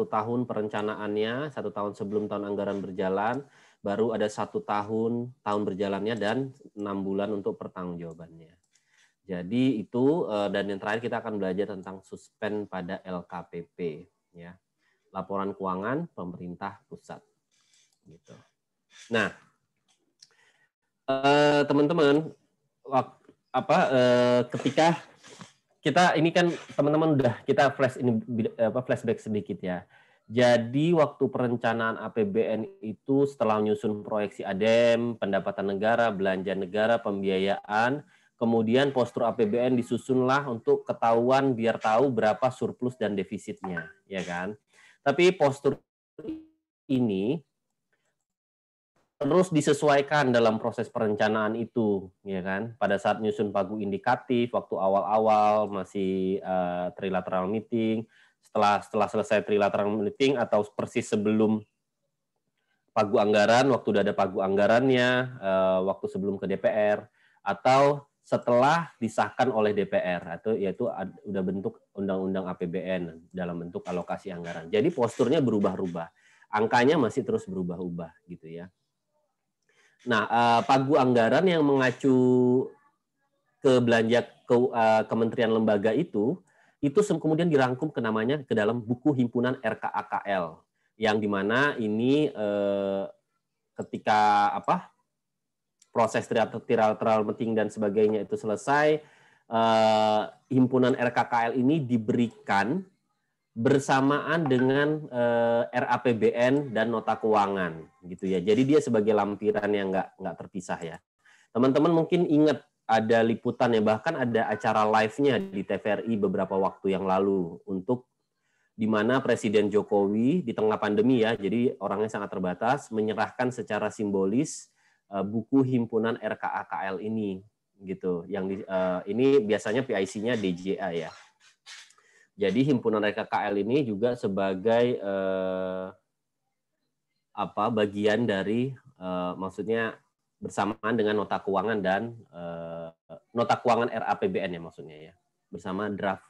satu tahun perencanaannya, satu tahun sebelum tahun anggaran berjalan, baru ada satu tahun tahun berjalannya dan enam bulan untuk pertanggungjawabannya. Jadi itu eh, dan yang terakhir kita akan belajar tentang suspend pada LKPP ya. Laporan keuangan pemerintah pusat. Gitu. Nah, eh, teman-teman apa eh, ketika kita ini kan teman-teman udah kita flash ini apa flashback sedikit ya. Jadi waktu perencanaan APBN itu setelah menyusun proyeksi ADEM, pendapatan negara, belanja negara, pembiayaan, kemudian postur APBN disusunlah untuk ketahuan biar tahu berapa surplus dan defisitnya, ya kan? Tapi postur ini terus disesuaikan dalam proses perencanaan itu, ya kan? Pada saat nyusun pagu indikatif, waktu awal-awal masih uh, trilateral meeting, setelah setelah selesai trilateral meeting atau persis sebelum pagu anggaran, waktu sudah ada pagu anggarannya, uh, waktu sebelum ke DPR, atau setelah disahkan oleh DPR atau yaitu ad, udah bentuk undang-undang APBN dalam bentuk alokasi anggaran. Jadi posturnya berubah-ubah, angkanya masih terus berubah-ubah gitu ya Nah, uh, pagu anggaran yang mengacu ke belanja ke, uh, kementerian lembaga itu, itu kemudian dirangkum ke namanya ke dalam buku himpunan RKAKL, yang dimana ini uh, ketika apa proses trilateral penting dan sebagainya itu selesai, uh, himpunan RKKL ini diberikan bersamaan dengan eh, RAPBN dan nota keuangan gitu ya. Jadi dia sebagai lampiran yang nggak nggak terpisah ya. Teman-teman mungkin ingat ada liputan ya bahkan ada acara live-nya di TVRI beberapa waktu yang lalu untuk di mana Presiden Jokowi di tengah pandemi ya, jadi orangnya sangat terbatas, menyerahkan secara simbolis uh, buku himpunan RKAKL ini gitu. Yang di, uh, ini biasanya PIC-nya DJA ya. Jadi himpunan KL ini juga sebagai eh, apa bagian dari eh, maksudnya bersamaan dengan nota keuangan dan eh, nota keuangan RAPBN ya maksudnya ya bersama draft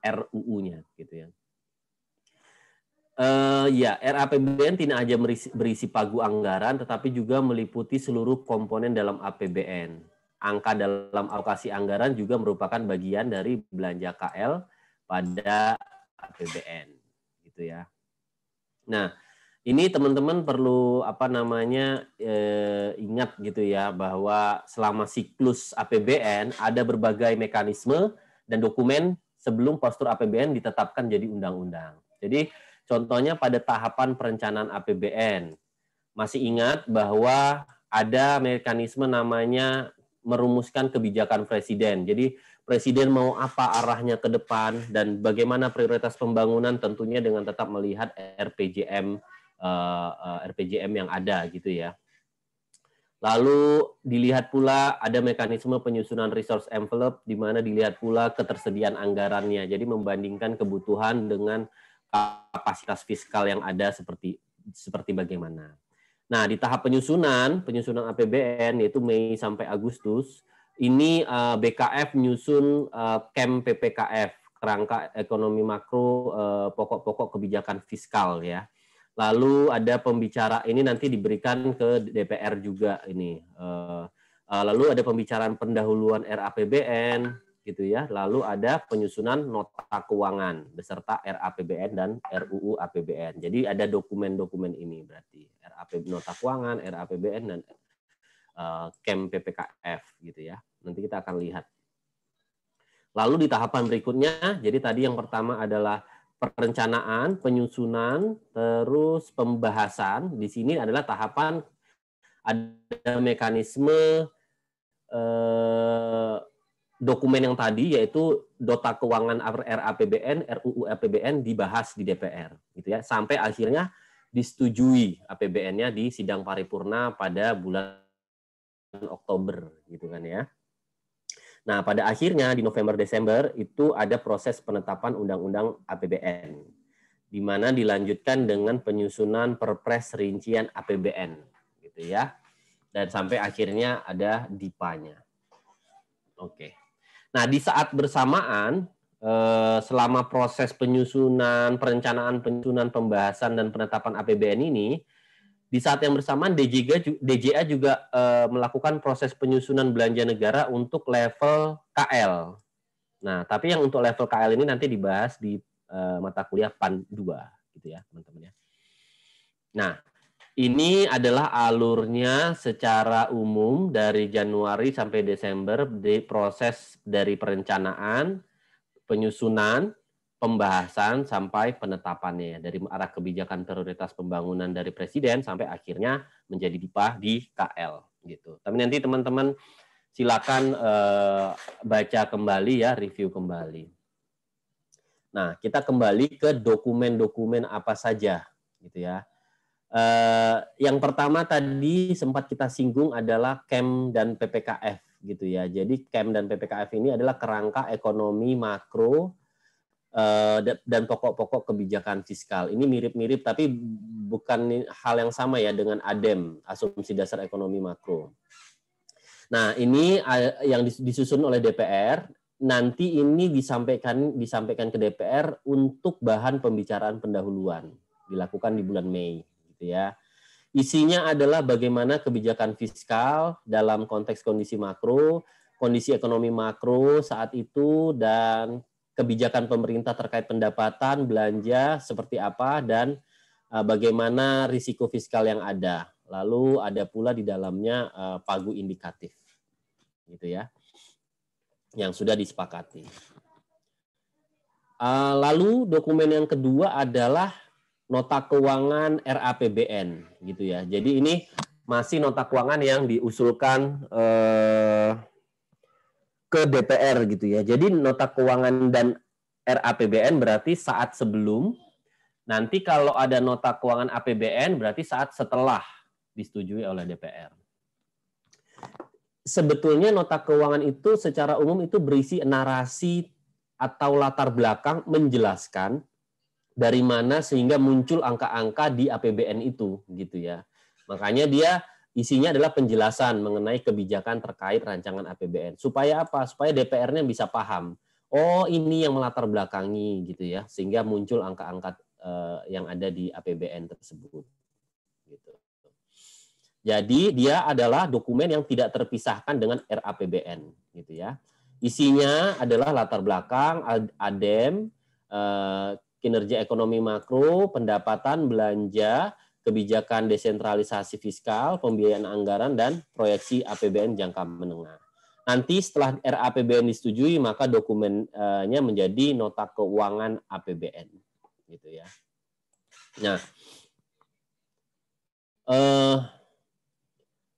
RUU-nya gitu ya. Uh, ya, RAPBN tidak hanya berisi, berisi pagu anggaran, tetapi juga meliputi seluruh komponen dalam APBN. Angka dalam alokasi anggaran juga merupakan bagian dari belanja KL pada APBN gitu ya. Nah, ini teman-teman perlu apa namanya eh, ingat gitu ya bahwa selama siklus APBN ada berbagai mekanisme dan dokumen sebelum postur APBN ditetapkan jadi undang-undang. Jadi contohnya pada tahapan perencanaan APBN masih ingat bahwa ada mekanisme namanya merumuskan kebijakan presiden. Jadi Presiden mau apa arahnya ke depan dan bagaimana prioritas pembangunan tentunya dengan tetap melihat RPJM uh, eh, eh, RPJM yang ada gitu ya. Lalu dilihat pula ada mekanisme penyusunan resource envelope di mana dilihat pula ketersediaan anggarannya. Jadi membandingkan kebutuhan dengan kapasitas fiskal yang ada seperti seperti bagaimana. Nah, di tahap penyusunan, penyusunan APBN yaitu Mei sampai Agustus ini uh, eh, BKF menyusun uh, eh, KEM PPKF kerangka ekonomi makro eh, pokok-pokok kebijakan fiskal ya. Lalu ada pembicara ini nanti diberikan ke DPR juga ini. Lalu ada pembicaraan pendahuluan RAPBN gitu ya. Lalu ada penyusunan nota keuangan beserta RAPBN dan RUU APBN. Jadi ada dokumen-dokumen ini berarti RAP nota keuangan, RAPBN dan KEM PPKF gitu ya. Nanti kita akan lihat. Lalu di tahapan berikutnya, jadi tadi yang pertama adalah perencanaan, penyusunan, terus pembahasan. Di sini adalah tahapan ada mekanisme eh, dokumen yang tadi yaitu dota keuangan RAPBN, RUU APBN dibahas di DPR, gitu ya. Sampai akhirnya disetujui APBN-nya di sidang paripurna pada bulan Oktober, gitu kan ya. Nah, pada akhirnya di November-Desember itu ada proses penetapan Undang-Undang APBN, di mana dilanjutkan dengan penyusunan perpres rincian APBN, gitu ya. Dan sampai akhirnya ada DIPA-nya. Oke. Nah, di saat bersamaan, eh, selama proses penyusunan, perencanaan penyusunan, pembahasan, dan penetapan APBN ini, di saat yang bersamaan DJA juga eh, melakukan proses penyusunan belanja negara untuk level KL. Nah, tapi yang untuk level KL ini nanti dibahas di eh, mata kuliah PAN 2 gitu ya, teman-teman ya. Nah, ini adalah alurnya secara umum dari Januari sampai Desember di proses dari perencanaan, penyusunan, pembahasan sampai penetapannya ya, dari arah kebijakan prioritas pembangunan dari presiden sampai akhirnya menjadi dipah di KL gitu. Tapi nanti teman-teman silakan eh, baca kembali ya review kembali. Nah, kita kembali ke dokumen-dokumen apa saja gitu ya. Eh, yang pertama tadi sempat kita singgung adalah KEM dan PPKF gitu ya. Jadi KEM dan PPKF ini adalah kerangka ekonomi makro Eh, dan pokok-pokok kebijakan fiskal. Ini mirip-mirip tapi bukan hal yang sama ya dengan ADEM, asumsi dasar ekonomi makro. Nah, ini eh, yang disusun oleh DPR, nanti ini disampaikan disampaikan ke DPR untuk bahan pembicaraan pendahuluan, dilakukan di bulan Mei gitu ya. Isinya adalah bagaimana kebijakan fiskal dalam konteks kondisi makro, kondisi ekonomi makro saat itu dan kebijakan pemerintah terkait pendapatan, belanja seperti apa dan eh, bagaimana risiko fiskal yang ada. Lalu ada pula di dalamnya eh, pagu indikatif. Gitu ya. Yang sudah disepakati. Eh, lalu dokumen yang kedua adalah nota keuangan RAPBN gitu ya. Jadi ini masih nota keuangan yang diusulkan eh, ke DPR gitu ya. Jadi nota keuangan dan RAPBN berarti saat sebelum. Nanti kalau ada nota keuangan APBN berarti saat setelah disetujui oleh DPR. Sebetulnya nota keuangan itu secara umum itu berisi narasi atau latar belakang menjelaskan dari mana sehingga muncul angka-angka di APBN itu gitu ya. Makanya dia Isinya adalah penjelasan mengenai kebijakan terkait rancangan APBN. Supaya apa? Supaya DPR-nya bisa paham. Oh, ini yang melatar belakangi gitu ya, sehingga muncul angka-angka eh, yang ada di APBN tersebut. Gitu. Jadi dia adalah dokumen yang tidak terpisahkan dengan RAPBN gitu ya. Isinya adalah latar belakang ADEM, eh, kinerja ekonomi makro, pendapatan, belanja, kebijakan desentralisasi fiskal, pembiayaan anggaran, dan proyeksi APBN jangka menengah. Nanti setelah RAPBN disetujui, maka dokumennya menjadi nota keuangan APBN. Gitu ya. Nah, eh,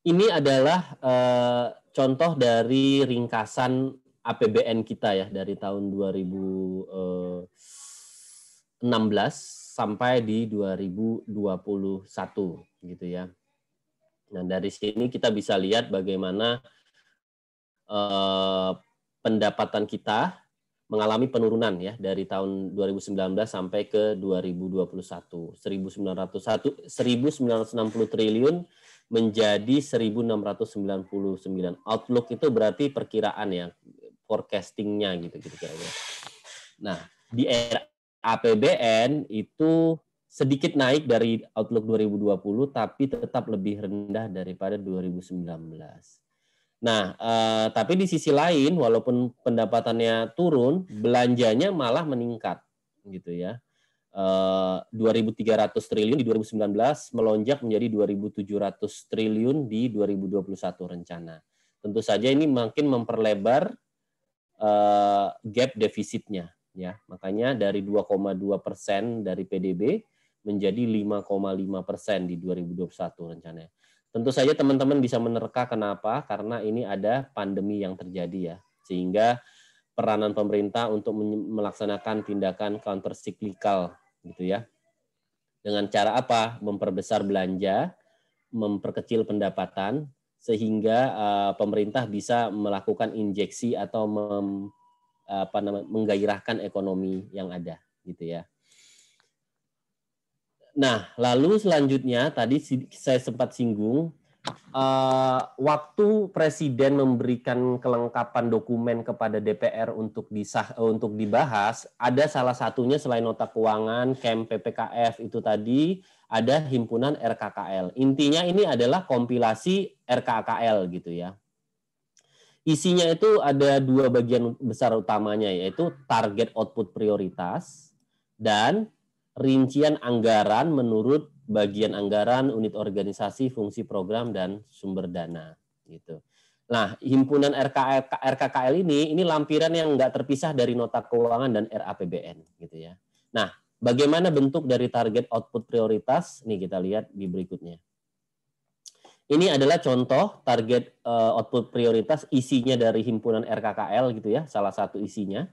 ini adalah eh, contoh dari ringkasan APBN kita ya dari tahun 2016 sampai di 2021 gitu ya. Nah, dari sini kita bisa lihat bagaimana eh, pendapatan kita mengalami penurunan ya dari tahun 2019 sampai ke 2021. 1901 1960 triliun menjadi 1699. Outlook itu berarti perkiraan ya, forecastingnya gitu gitu kayaknya. Nah, di era APBN itu sedikit naik dari outlook 2020 tapi tetap lebih rendah daripada 2019. Nah, eh, tapi di sisi lain walaupun pendapatannya turun, belanjanya malah meningkat gitu ya. Eh, 2.300 triliun di 2019 melonjak menjadi 2.700 triliun di 2021 rencana. Tentu saja ini makin memperlebar eh, gap defisitnya ya makanya dari 2,2 persen dari PDB menjadi 5,5 persen di 2021 rencananya. Tentu saja teman-teman bisa menerka kenapa karena ini ada pandemi yang terjadi ya sehingga peranan pemerintah untuk melaksanakan tindakan counter cyclical gitu ya. Dengan cara apa? Memperbesar belanja, memperkecil pendapatan sehingga uh, pemerintah bisa melakukan injeksi atau mem apa namanya menggairahkan ekonomi yang ada gitu ya. Nah, lalu selanjutnya tadi saya sempat singgung uh, waktu presiden memberikan kelengkapan dokumen kepada DPR untuk disah uh, untuk dibahas, ada salah satunya selain nota keuangan, KEM PPKF itu tadi ada himpunan RKKL. Intinya ini adalah kompilasi RKKL gitu ya. Isinya itu ada dua bagian besar utamanya yaitu target output prioritas dan rincian anggaran menurut bagian anggaran, unit organisasi, fungsi program dan sumber dana gitu. Nah, himpunan RKK, RKKL ini ini lampiran yang enggak terpisah dari nota keuangan dan RAPBN gitu ya. Nah, bagaimana bentuk dari target output prioritas? Nih kita lihat di berikutnya. Ini adalah contoh target uh, output prioritas isinya dari himpunan RKKL gitu ya, salah satu isinya.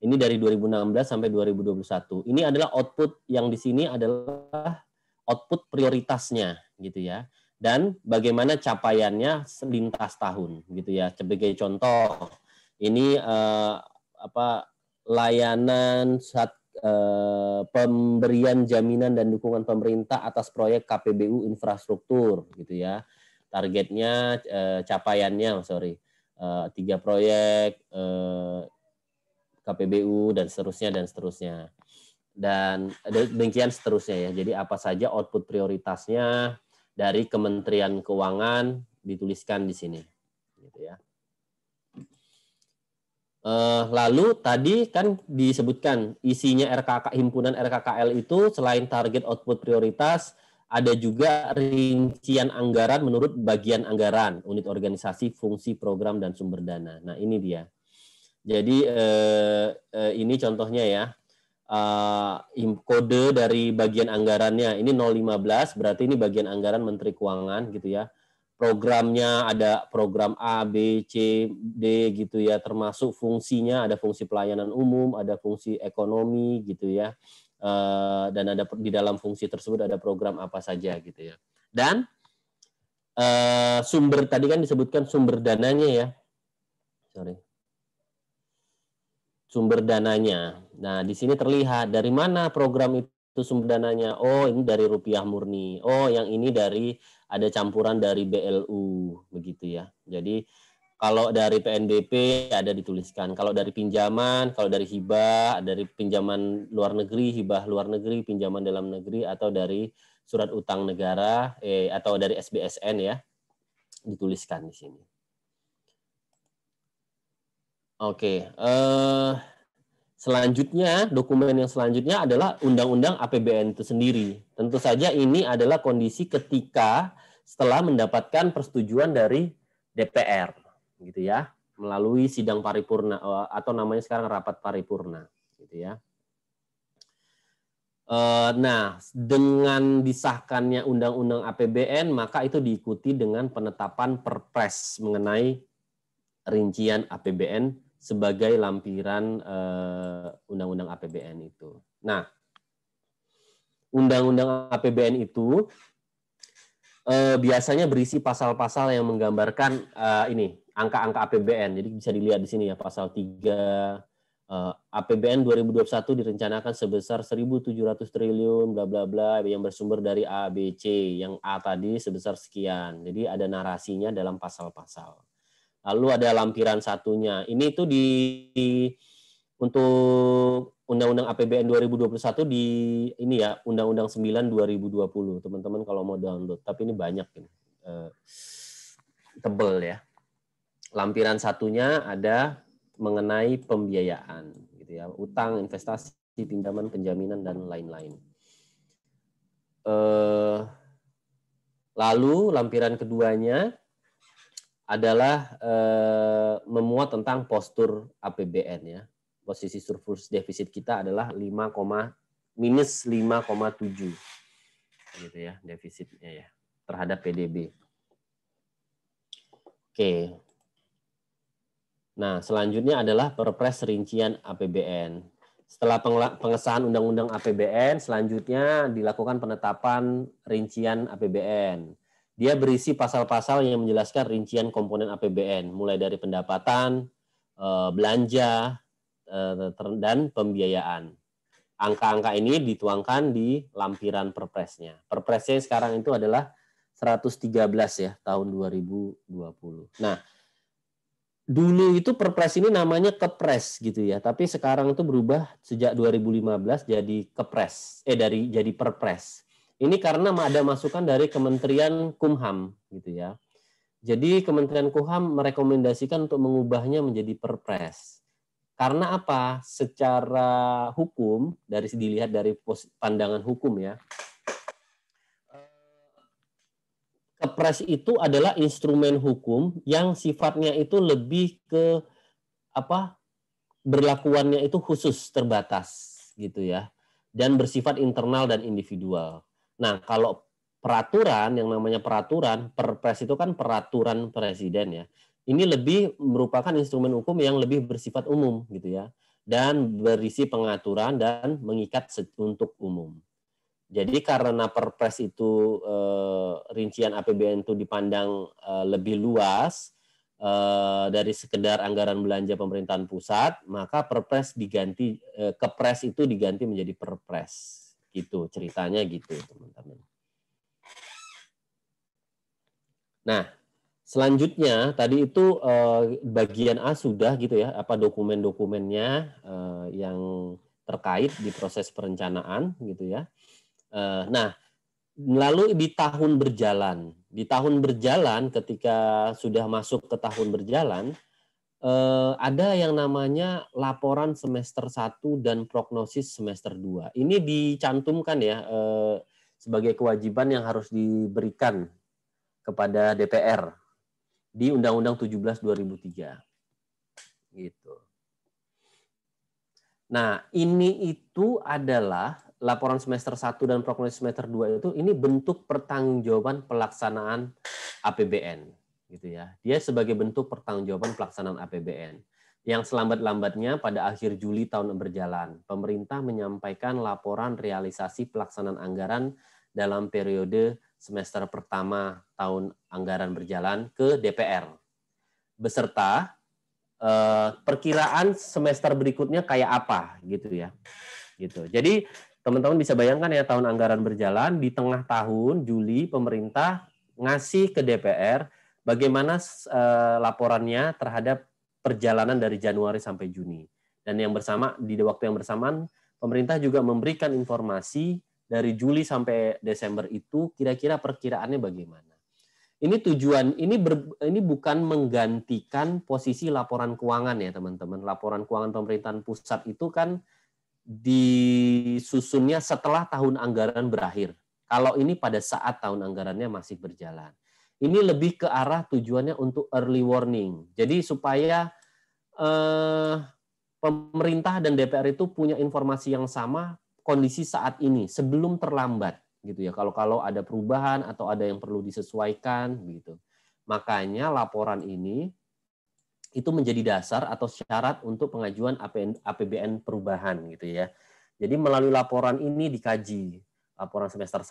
Ini dari 2016 sampai 2021. Ini adalah output yang di sini adalah output prioritasnya gitu ya. Dan bagaimana capaiannya lintas tahun gitu ya. Sebagai contoh, ini uh, apa layanan saat Eh, pemberian jaminan dan dukungan pemerintah atas proyek KPBU infrastruktur gitu ya. Targetnya eh, capaiannya oh, sorry eh, tiga proyek eh, KPBU dan seterusnya dan seterusnya dan eh, demikian seterusnya ya. Jadi apa saja output prioritasnya dari Kementerian Keuangan dituliskan di sini, gitu ya. Uh, lalu tadi kan disebutkan isinya RKK himpunan RKKL itu selain target output prioritas ada juga rincian anggaran menurut bagian anggaran unit organisasi fungsi program dan sumber dana. Nah ini dia. Jadi uh, uh, ini contohnya ya uh, kode dari bagian anggarannya. Ini 015 berarti ini bagian anggaran Menteri Keuangan gitu ya programnya ada program A, B, C, D gitu ya, termasuk fungsinya ada fungsi pelayanan umum, ada fungsi ekonomi gitu ya, eh, dan ada di dalam fungsi tersebut ada program apa saja gitu ya. Dan eh, sumber tadi kan disebutkan sumber dananya ya, sorry, sumber dananya. Nah di sini terlihat dari mana program itu itu sumber dananya. Oh, ini dari rupiah murni. Oh, yang ini dari ada campuran dari BLU begitu ya. Jadi kalau dari PNBP ada dituliskan. Kalau dari pinjaman, kalau dari hibah, dari pinjaman luar negeri, hibah luar negeri, pinjaman dalam negeri atau dari surat utang negara eh atau dari SBSN ya dituliskan di sini. Oke, okay. uh, eh, Selanjutnya, dokumen yang selanjutnya adalah undang-undang APBN itu sendiri. Tentu saja ini adalah kondisi ketika setelah mendapatkan persetujuan dari DPR, gitu ya, melalui sidang paripurna eh, atau namanya sekarang rapat paripurna, gitu ya. Eh, nah, dengan disahkannya undang-undang APBN, maka itu diikuti dengan penetapan Perpres mengenai rincian APBN sebagai lampiran eh, undang-undang uh, APBN itu. Nah, undang-undang APBN itu uh, biasanya berisi pasal-pasal yang menggambarkan uh, ini angka-angka APBN. Jadi bisa dilihat di sini ya pasal 3 uh, APBN 2021 direncanakan sebesar 1.700 triliun bla bla bla yang bersumber dari ABC. yang A tadi sebesar sekian. Jadi ada narasinya dalam pasal-pasal lalu ada lampiran satunya. Ini itu di, di untuk Undang-Undang APBN 2021 di ini ya Undang-Undang 9 2020 teman-teman kalau mau download tapi ini banyak ini eh, tebel ya lampiran satunya ada mengenai pembiayaan gitu ya utang investasi pinjaman penjaminan dan lain-lain eh, lalu lampiran keduanya adalah eh, memuat tentang postur APBN ya. Posisi surplus defisit kita adalah 5, minus 5,7 gitu ya defisitnya ya terhadap PDB. Oke. Nah, selanjutnya adalah perpres rincian APBN. Setelah pengesahan Undang-Undang APBN, selanjutnya dilakukan penetapan rincian APBN. Dia berisi pasal-pasal yang menjelaskan rincian komponen APBN, mulai dari pendapatan, eh, belanja, eh, dan pembiayaan. Angka-angka ini dituangkan di lampiran perpresnya. Perpresnya sekarang itu adalah 113 ya tahun 2020. Nah, dulu itu perpres ini namanya kepres gitu ya, tapi sekarang itu berubah sejak 2015 jadi kepres. Eh dari jadi perpres. Ini karena ada masukan dari Kementerian Kumham gitu ya. Jadi Kementerian Kumham merekomendasikan untuk mengubahnya menjadi Perpres. Karena apa? Secara hukum dari dilihat dari pandangan hukum ya. Kepres itu adalah instrumen hukum yang sifatnya itu lebih ke apa berlakuannya itu khusus terbatas gitu ya dan bersifat internal dan individual. Nah, kalau peraturan yang namanya peraturan, perpres itu kan peraturan presiden ya. Ini lebih merupakan instrumen hukum yang lebih bersifat umum gitu ya dan berisi pengaturan dan mengikat untuk umum. Jadi karena Perpres itu e, rincian APBN itu dipandang e, lebih luas e, dari sekedar anggaran belanja pemerintahan pusat, maka Perpres diganti e, Kepres itu diganti menjadi Perpres. Gitu ceritanya gitu teman-teman. Nah, selanjutnya tadi itu eh, bagian A sudah gitu ya, apa dokumen-dokumennya eh, yang terkait di proses perencanaan gitu ya. Eh, nah, lalu di tahun berjalan, di tahun berjalan ketika sudah masuk ke tahun berjalan, Eh, ada yang namanya laporan semester 1 dan prognosis semester 2. Ini dicantumkan ya eh, sebagai kewajiban yang harus diberikan kepada DPR di Undang-Undang 17 2003. Gitu. Nah, ini itu adalah laporan semester 1 dan prognosis semester 2 itu ini bentuk pertanggungjawaban pelaksanaan APBN gitu ya. Dia sebagai bentuk pertanggungjawaban pelaksanaan APBN. Yang selambat-lambatnya pada akhir Juli tahun berjalan, pemerintah menyampaikan laporan realisasi pelaksanaan anggaran dalam periode semester pertama tahun anggaran berjalan ke DPR. Beserta eh, perkiraan semester berikutnya kayak apa gitu ya. Gitu. Jadi teman-teman bisa bayangkan ya tahun anggaran berjalan di tengah tahun Juli pemerintah ngasih ke DPR bagaimana uh, laporannya terhadap perjalanan dari Januari sampai Juni. Dan yang bersama di waktu yang bersamaan pemerintah juga memberikan informasi dari Juli sampai Desember itu kira-kira perkiraannya bagaimana. Ini tujuan ini ber, ini bukan menggantikan posisi laporan keuangan ya teman-teman. Laporan keuangan pemerintahan pusat itu kan disusunnya setelah tahun anggaran berakhir. Kalau ini pada saat tahun anggarannya masih berjalan. Ini lebih ke arah tujuannya untuk early warning. Jadi supaya eh, pemerintah dan DPR itu punya informasi yang sama kondisi saat ini sebelum terlambat gitu ya. Kalau kalau ada perubahan atau ada yang perlu disesuaikan gitu. Makanya laporan ini itu menjadi dasar atau syarat untuk pengajuan APBN perubahan gitu ya. Jadi melalui laporan ini dikaji laporan semester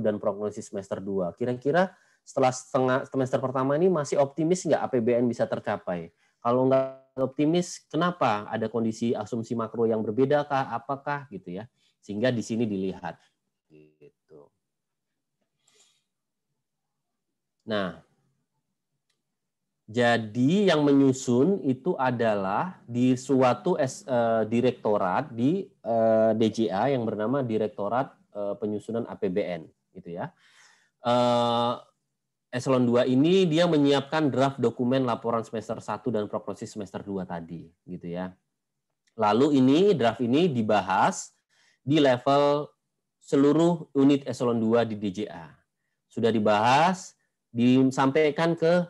1 dan prognosis semester 2. Kira-kira setelah setengah semester pertama ini masih optimis nggak APBN bisa tercapai? Kalau nggak optimis, kenapa? Ada kondisi asumsi makro yang berbeda kah? Apakah gitu ya? Sehingga di sini dilihat. Gitu. Nah, jadi yang menyusun itu adalah di suatu S, eh, direktorat di eh, DJA yang bernama Direktorat eh, Penyusunan APBN, gitu ya. Eh, eselon 2 ini dia menyiapkan draft dokumen laporan semester 1 dan proposisi semester 2 tadi gitu ya. Lalu ini draft ini dibahas di level seluruh unit eselon 2 di DJA. Sudah dibahas, disampaikan ke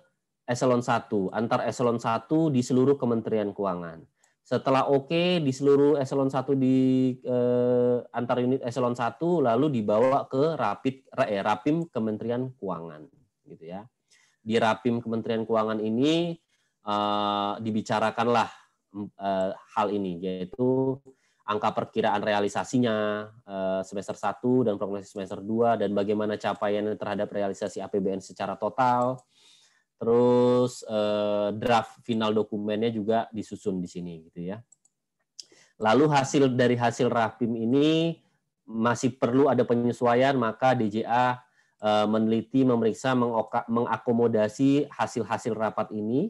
eselon 1, antar eselon 1 di seluruh Kementerian Keuangan. Setelah oke okay, di seluruh eselon 1 di eh, antar unit eselon 1 lalu dibawa ke Rapid eh, Rapim Kementerian Keuangan gitu ya. Di Rapim Kementerian Keuangan ini uh, dibicarakanlah uh, hal ini yaitu angka perkiraan realisasinya uh, semester 1 dan prognosis semester 2 dan bagaimana capaian terhadap realisasi APBN secara total. Terus uh, draft final dokumennya juga disusun di sini gitu ya. Lalu hasil dari hasil rapim ini masih perlu ada penyesuaian, maka DJA Eh, meneliti, memeriksa, mengakomodasi hasil-hasil rapat ini,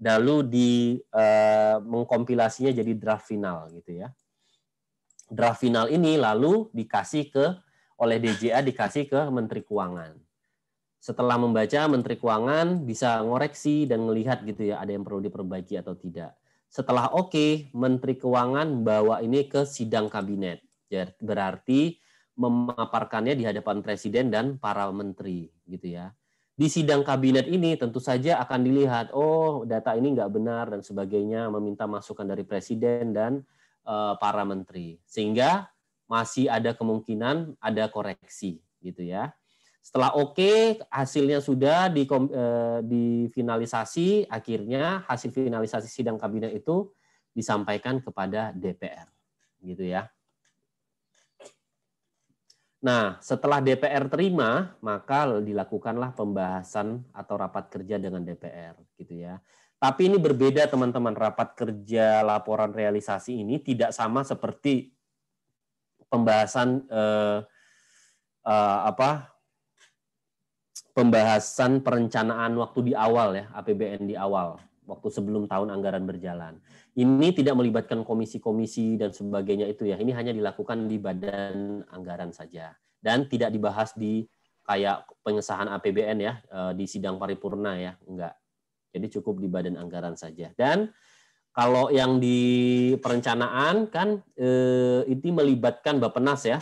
lalu di eh, mengkompilasinya jadi draft final gitu ya. Draft final ini lalu dikasih ke oleh DJA dikasih ke Menteri Keuangan. Setelah membaca Menteri Keuangan bisa ngoreksi dan melihat gitu ya ada yang perlu diperbaiki atau tidak. Setelah oke, okay, Menteri Keuangan bawa ini ke sidang kabinet. Berarti memaparkannya di hadapan presiden dan para menteri gitu ya. Di sidang kabinet ini tentu saja akan dilihat oh data ini nggak benar dan sebagainya meminta masukan dari presiden dan uh, para menteri sehingga masih ada kemungkinan ada koreksi gitu ya. Setelah oke okay, hasilnya sudah di, uh, eh, finalisasi akhirnya hasil finalisasi sidang kabinet itu disampaikan kepada DPR gitu ya. Nah, setelah DPR terima, maka dilakukanlah pembahasan atau rapat kerja dengan DPR, gitu ya. Tapi ini berbeda teman-teman, rapat kerja laporan realisasi ini tidak sama seperti pembahasan eh, eh, apa pembahasan perencanaan waktu di awal ya, APBN di awal waktu sebelum tahun anggaran berjalan. Ini tidak melibatkan komisi-komisi dan sebagainya itu ya. Ini hanya dilakukan di badan anggaran saja dan tidak dibahas di kayak pengesahan APBN ya e, di sidang paripurna ya, enggak. Jadi cukup di badan anggaran saja. Dan kalau yang di perencanaan kan e, itu melibatkan Bapenas ya.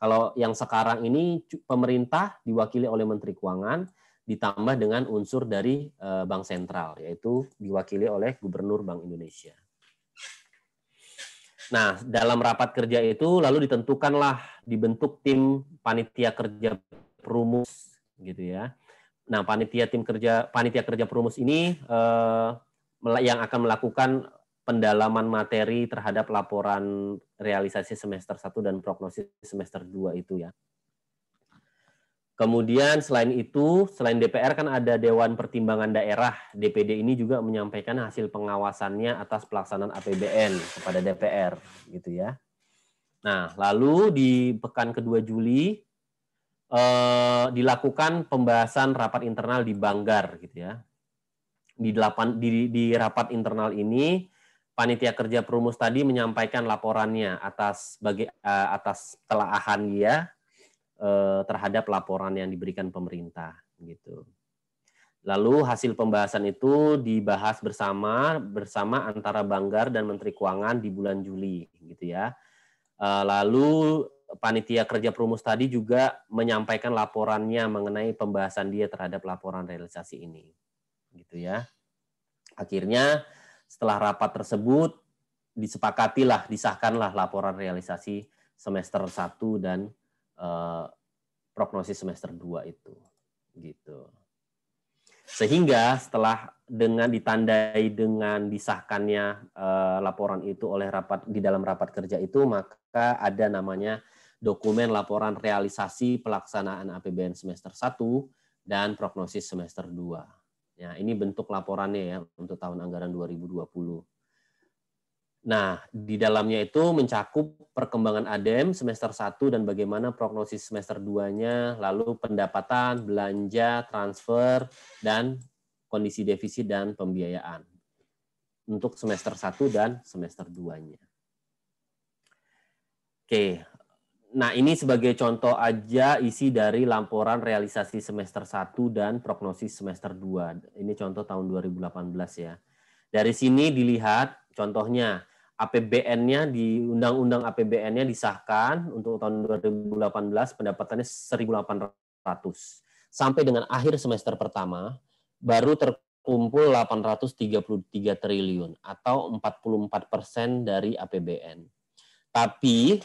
Kalau yang sekarang ini pemerintah diwakili oleh Menteri Keuangan, ditambah dengan unsur dari eh, bank sentral yaitu diwakili oleh Gubernur Bank Indonesia. Nah, dalam rapat kerja itu lalu ditentukanlah dibentuk tim panitia kerja perumus gitu ya. Nah, panitia tim kerja panitia kerja perumus ini eh, yang akan melakukan pendalaman materi terhadap laporan realisasi semester 1 dan prognosis semester 2 itu ya. Kemudian selain itu, selain DPR kan ada Dewan Pertimbangan Daerah. DPD ini juga menyampaikan hasil pengawasannya atas pelaksanaan APBN kepada DPR, gitu ya. Nah, lalu di pekan kedua Juli eh, dilakukan pembahasan rapat internal di Banggar, gitu ya. Di, delapan, di, di rapat internal ini, panitia kerja perumus tadi menyampaikan laporannya atas bagi eh, atas telaahan dia Eh, terhadap laporan yang diberikan pemerintah gitu. Lalu hasil pembahasan itu dibahas bersama bersama antara Banggar dan Menteri Keuangan di bulan Juli gitu ya. Eh, lalu panitia kerja perumus tadi juga menyampaikan laporannya mengenai pembahasan dia terhadap laporan realisasi ini. Gitu ya. Akhirnya setelah rapat tersebut disepakatilah disahkanlah laporan realisasi semester 1 dan uh, prognosis semester 2 itu gitu. Sehingga setelah dengan ditandai dengan disahkannya uh, laporan itu oleh rapat di dalam rapat kerja itu maka ada namanya dokumen laporan realisasi pelaksanaan APBN semester 1 dan prognosis semester 2. ya ini bentuk laporannya ya untuk tahun anggaran 2020. Nah, di dalamnya itu mencakup perkembangan ADEM semester 1 dan bagaimana prognosis semester 2-nya, lalu pendapatan, belanja, transfer, dan kondisi defisit dan pembiayaan untuk semester 1 dan semester 2-nya. Oke, nah ini sebagai contoh aja isi dari laporan realisasi semester 1 dan prognosis semester 2. Ini contoh tahun 2018 ya. Dari sini dilihat contohnya APBN-nya di undang-undang APBN-nya disahkan untuk tahun 2018 pendapatannya 1.800 sampai dengan akhir semester pertama baru terkumpul 833 triliun atau 44 persen dari APBN. Tapi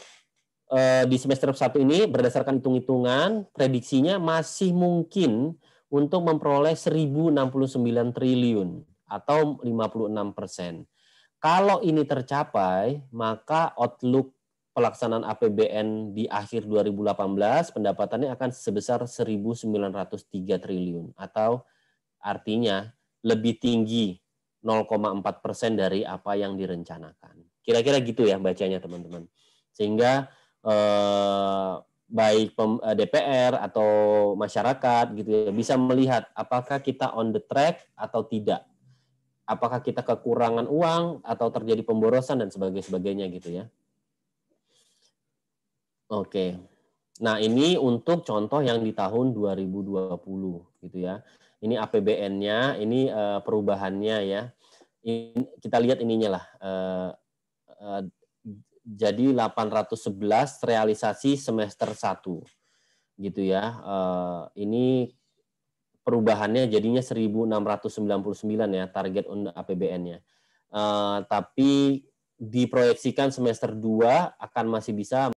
eh, di semester satu ini berdasarkan hitung-hitungan prediksinya masih mungkin untuk memperoleh 1.069 triliun atau 56 persen. Kalau ini tercapai, maka outlook pelaksanaan APBN di akhir 2018 pendapatannya akan sebesar 1.903 triliun atau artinya lebih tinggi 0,4 persen dari apa yang direncanakan. Kira-kira gitu ya bacanya teman-teman. Sehingga eh, baik eh, DPR atau masyarakat gitu ya bisa melihat apakah kita on the track atau tidak apakah kita kekurangan uang atau terjadi pemborosan dan sebagainya sebagainya gitu ya. Oke. Nah, ini untuk contoh yang di tahun 2020 gitu ya. Ini APBN-nya, ini eh, perubahannya ya. Ini, kita lihat ininya lah. Uh, uh, jadi 811 realisasi semester 1 gitu ya. ini perubahannya jadinya 1.699 ya target untuk APBN-nya. Uh, eh, tapi diproyeksikan semester 2 akan masih bisa